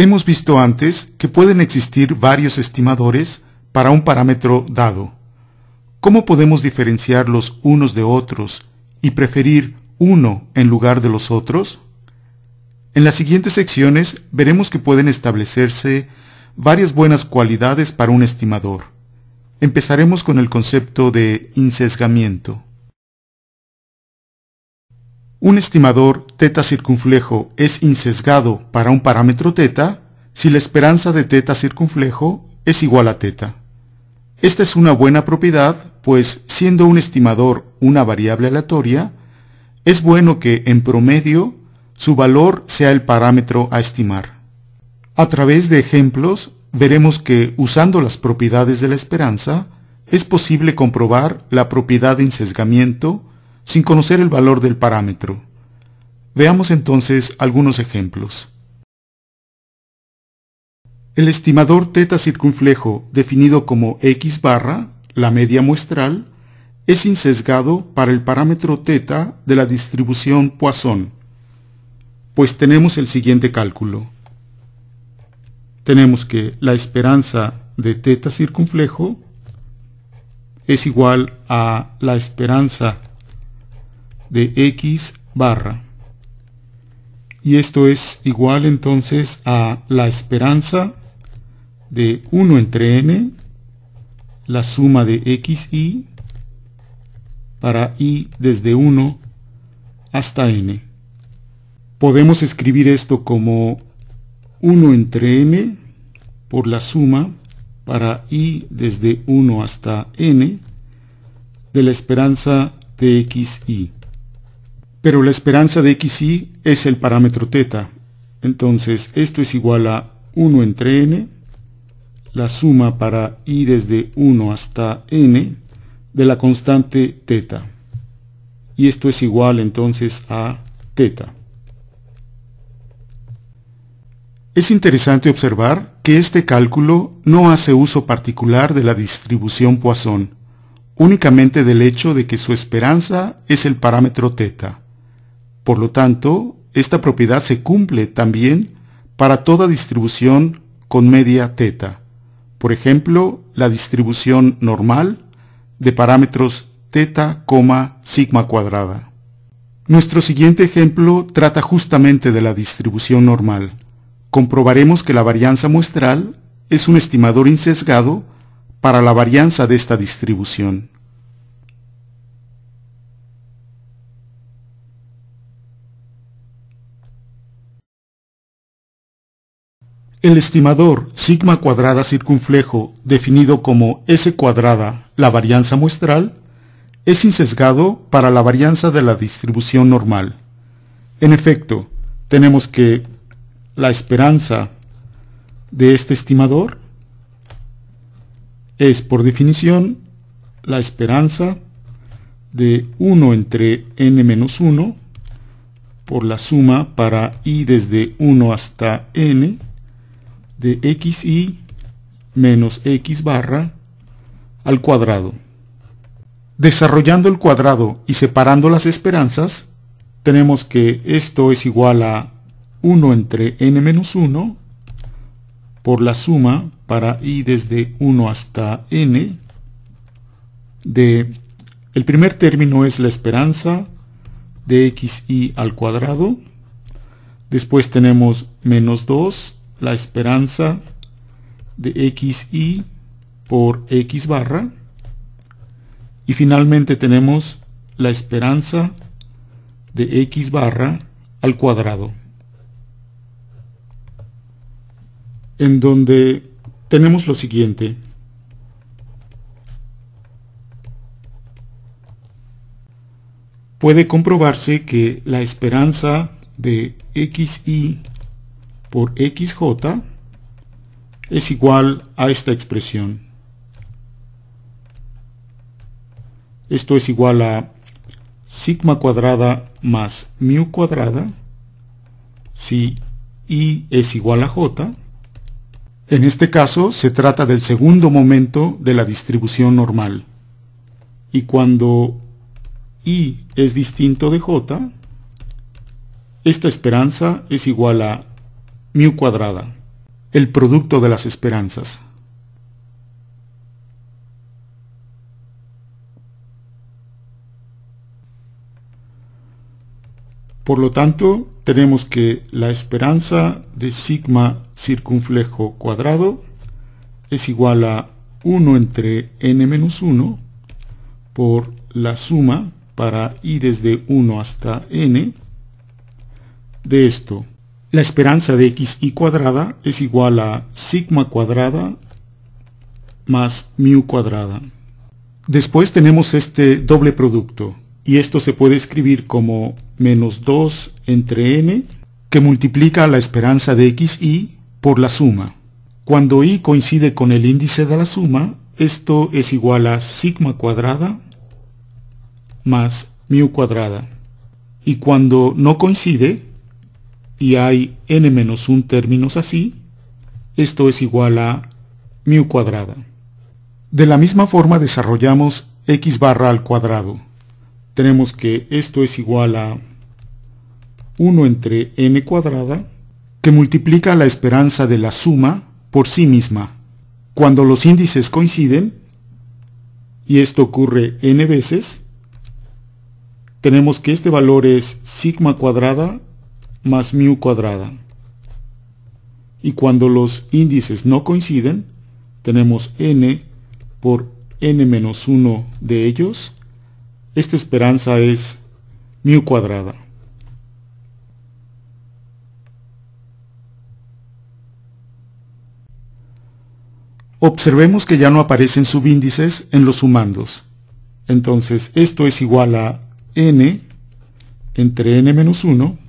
Hemos visto antes que pueden existir varios estimadores para un parámetro dado. ¿Cómo podemos diferenciarlos unos de otros y preferir uno en lugar de los otros? En las siguientes secciones veremos que pueden establecerse varias buenas cualidades para un estimador. Empezaremos con el concepto de insesgamiento. Un estimador teta circunflejo es incesgado para un parámetro teta si la esperanza de teta circunflejo es igual a teta. Esta es una buena propiedad, pues siendo un estimador una variable aleatoria, es bueno que, en promedio, su valor sea el parámetro a estimar. A través de ejemplos, veremos que, usando las propiedades de la esperanza, es posible comprobar la propiedad de insesgamiento sin conocer el valor del parámetro. Veamos entonces algunos ejemplos. El estimador teta circunflejo, definido como x barra, la media muestral, es insesgado para el parámetro teta de la distribución Poisson, pues tenemos el siguiente cálculo. Tenemos que la esperanza de teta circunflejo es igual a la esperanza de x barra. Y esto es igual entonces a la esperanza de 1 entre n, la suma de x y para i desde 1 hasta n. Podemos escribir esto como 1 entre n por la suma para i desde 1 hasta n de la esperanza de x y pero la esperanza de xy es el parámetro θ. Entonces esto es igual a 1 entre n, la suma para i desde 1 hasta n de la constante θ. Y esto es igual entonces a θ. Es interesante observar que este cálculo no hace uso particular de la distribución Poisson, únicamente del hecho de que su esperanza es el parámetro θ. Por lo tanto, esta propiedad se cumple también para toda distribución con media teta. Por ejemplo, la distribución normal de parámetros teta, sigma cuadrada. Nuestro siguiente ejemplo trata justamente de la distribución normal. Comprobaremos que la varianza muestral es un estimador incesgado para la varianza de esta distribución. El estimador sigma cuadrada circunflejo, definido como S cuadrada, la varianza muestral, es insesgado para la varianza de la distribución normal. En efecto, tenemos que la esperanza de este estimador es, por definición, la esperanza de 1 entre n-1 menos por la suma para i desde 1 hasta n de xy menos x barra al cuadrado. Desarrollando el cuadrado y separando las esperanzas, tenemos que esto es igual a 1 entre n menos 1 por la suma para i desde 1 hasta n de el primer término es la esperanza de xy al cuadrado después tenemos menos 2 la esperanza de xi por x barra. Y finalmente tenemos la esperanza de x barra al cuadrado. En donde tenemos lo siguiente. Puede comprobarse que la esperanza de xi por xj es igual a esta expresión. Esto es igual a sigma cuadrada más mu cuadrada si i es igual a j. En este caso se trata del segundo momento de la distribución normal. Y cuando i es distinto de j, esta esperanza es igual a mu cuadrada, el producto de las esperanzas. Por lo tanto, tenemos que la esperanza de sigma circunflejo cuadrado es igual a 1 entre n-1 menos por la suma para i desde 1 hasta n de esto, la esperanza de y cuadrada es igual a sigma cuadrada más mu cuadrada. Después tenemos este doble producto y esto se puede escribir como menos 2 entre n que multiplica la esperanza de y por la suma. Cuando y coincide con el índice de la suma, esto es igual a sigma cuadrada más mu cuadrada. Y cuando no coincide, y hay n-1 términos así, esto es igual a mu cuadrada. De la misma forma desarrollamos x barra al cuadrado. Tenemos que esto es igual a 1 entre n cuadrada, que multiplica la esperanza de la suma por sí misma. Cuando los índices coinciden, y esto ocurre n veces, tenemos que este valor es sigma cuadrada más mu cuadrada. Y cuando los índices no coinciden, tenemos n por n menos 1 de ellos. Esta esperanza es mu cuadrada. Observemos que ya no aparecen subíndices en los sumandos. Entonces esto es igual a n entre n menos 1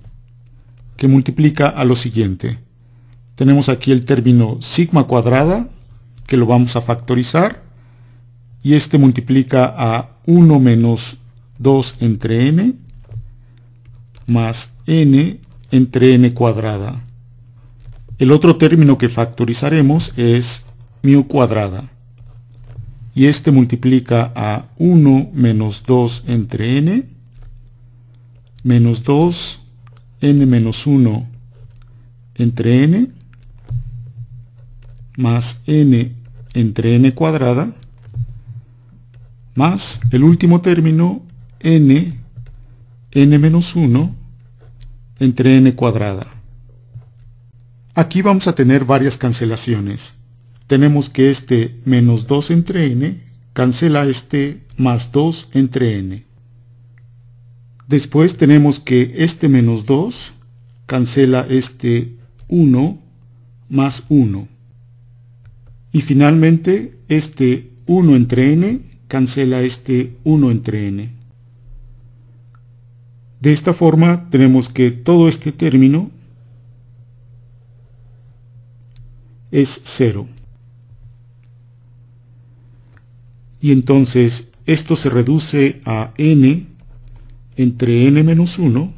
que multiplica a lo siguiente. Tenemos aquí el término sigma cuadrada, que lo vamos a factorizar, y este multiplica a 1 menos 2 entre n, más n entre n cuadrada. El otro término que factorizaremos es mu cuadrada. Y este multiplica a 1 menos 2 entre n, menos 2 n-1 entre n más n entre n cuadrada más el último término n n-1 menos entre n cuadrada. Aquí vamos a tener varias cancelaciones. Tenemos que este menos 2 entre n cancela este más 2 entre n. Después tenemos que este menos 2 cancela este 1 más 1. Y finalmente este 1 entre n cancela este 1 entre n. De esta forma tenemos que todo este término es 0. Y entonces esto se reduce a n entre n-1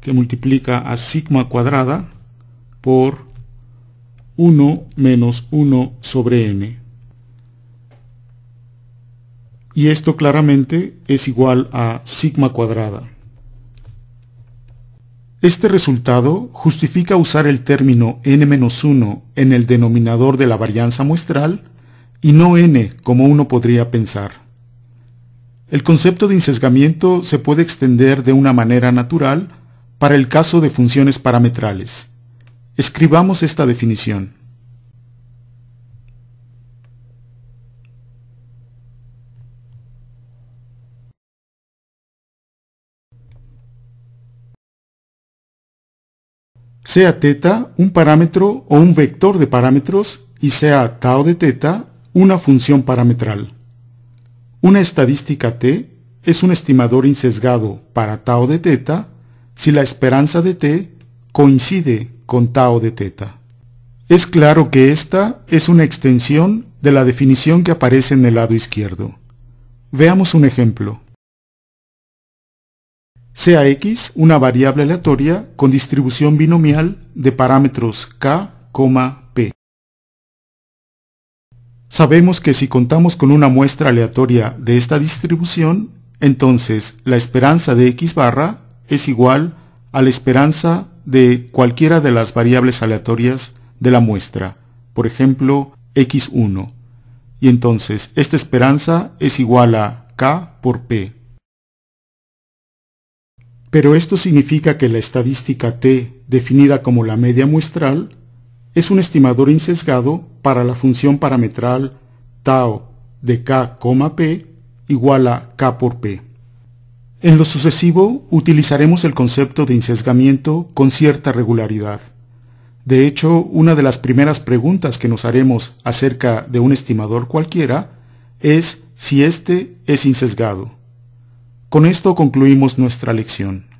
que multiplica a sigma cuadrada por 1 menos 1 sobre n. Y esto claramente es igual a sigma cuadrada. Este resultado justifica usar el término n-1 en el denominador de la varianza muestral y no n como uno podría pensar. El concepto de insesgamiento se puede extender de una manera natural para el caso de funciones parametrales. Escribamos esta definición. sea teta un parámetro o un vector de parámetros y sea tau de teta una función parametral. Una estadística T es un estimador incesgado para tau de teta si la esperanza de T coincide con tau de teta. Es claro que esta es una extensión de la definición que aparece en el lado izquierdo. Veamos un ejemplo. Sea x una variable aleatoria con distribución binomial de parámetros k, Sabemos que si contamos con una muestra aleatoria de esta distribución, entonces la esperanza de x barra es igual a la esperanza de cualquiera de las variables aleatorias de la muestra, por ejemplo, x1. Y entonces esta esperanza es igual a k por p. Pero esto significa que la estadística t, definida como la media muestral, es un estimador incesgado para la función parametral tau de k, p igual a k por p. En lo sucesivo utilizaremos el concepto de insesgamiento con cierta regularidad. De hecho, una de las primeras preguntas que nos haremos acerca de un estimador cualquiera es si éste es incesgado. Con esto concluimos nuestra lección.